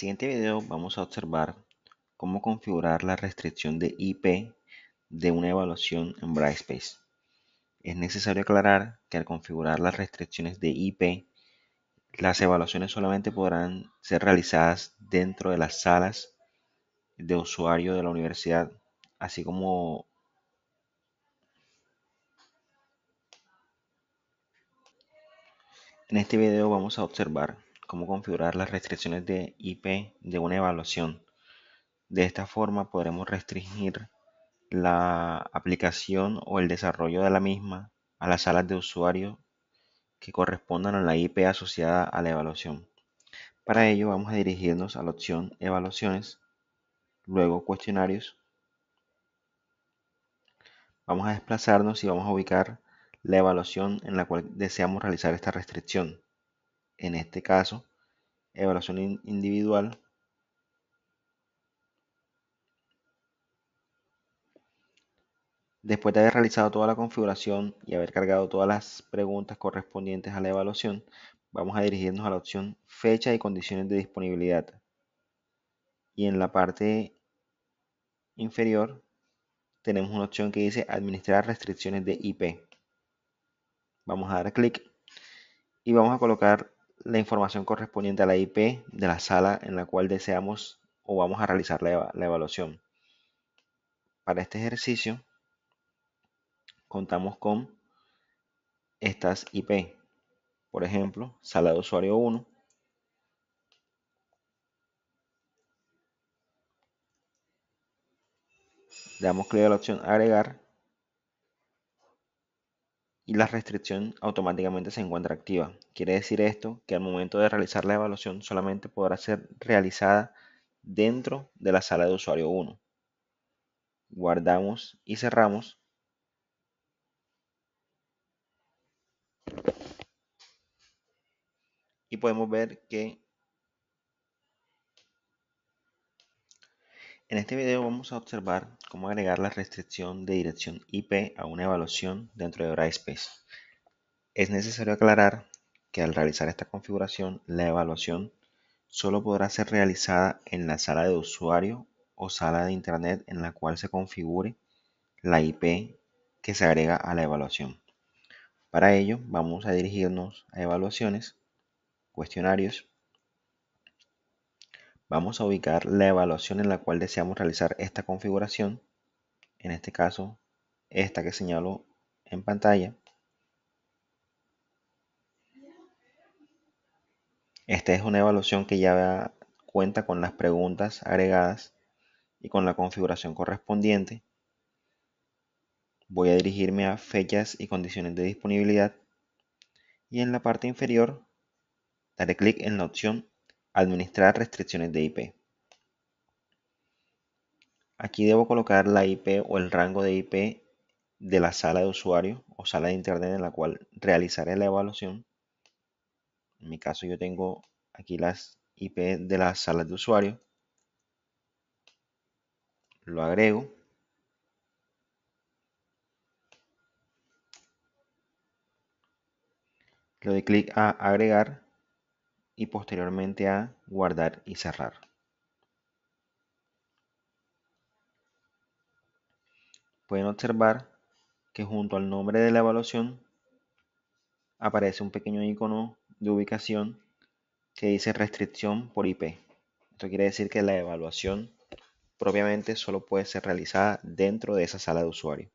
En siguiente video vamos a observar cómo configurar la restricción de IP de una evaluación en Brightspace. Es necesario aclarar que al configurar las restricciones de IP, las evaluaciones solamente podrán ser realizadas dentro de las salas de usuario de la universidad, así como en este video vamos a observar cómo configurar las restricciones de IP de una evaluación. De esta forma podremos restringir la aplicación o el desarrollo de la misma a las salas de usuario que correspondan a la IP asociada a la evaluación. Para ello vamos a dirigirnos a la opción Evaluaciones, luego Cuestionarios. Vamos a desplazarnos y vamos a ubicar la evaluación en la cual deseamos realizar esta restricción en este caso, evaluación individual. Después de haber realizado toda la configuración y haber cargado todas las preguntas correspondientes a la evaluación, vamos a dirigirnos a la opción fecha y condiciones de disponibilidad. Y en la parte inferior tenemos una opción que dice administrar restricciones de IP. Vamos a dar clic y vamos a colocar la información correspondiente a la IP de la sala en la cual deseamos o vamos a realizar la, evaluación. Para este ejercicio contamos con estas IP. Por ejemplo, sala de usuario 1, damos clic a la opción agregar y la restricción automáticamente se encuentra activa. Quiere decir esto que al momento de realizar la evaluación solamente podrá ser realizada dentro de la sala de usuario 1. Guardamos y cerramos. Y podemos ver que En este video vamos a observar cómo agregar la restricción de dirección IP a una evaluación dentro de Brightspace. Es necesario aclarar que al realizar esta configuración, la evaluación solo podrá ser realizada en la sala de usuario o sala de internet en la cual se configure la IP que se agrega a la evaluación. Para ello, vamos a dirigirnos a evaluaciones, cuestionarios vamos a ubicar la evaluación en la cual deseamos realizar esta configuración, en este caso esta que señalo en pantalla. Esta es una evaluación que ya cuenta con las preguntas agregadas y con la configuración correspondiente. Voy a dirigirme a fechas y condiciones de disponibilidad y en la parte inferior daré clic en la opción Administrar restricciones de IP. Aquí debo colocar la IP o el rango de IP de la sala de usuario o sala de internet en la cual realizaré la evaluación. En mi caso yo tengo aquí las IP de las salas de usuario. Lo agrego. Le doy clic a agregar y posteriormente a guardar y cerrar. Pueden observar que junto al nombre de la evaluación aparece un pequeño icono de ubicación que dice restricción por IP. Esto quiere decir que la evaluación propiamente solo puede ser realizada dentro de esa sala de usuario.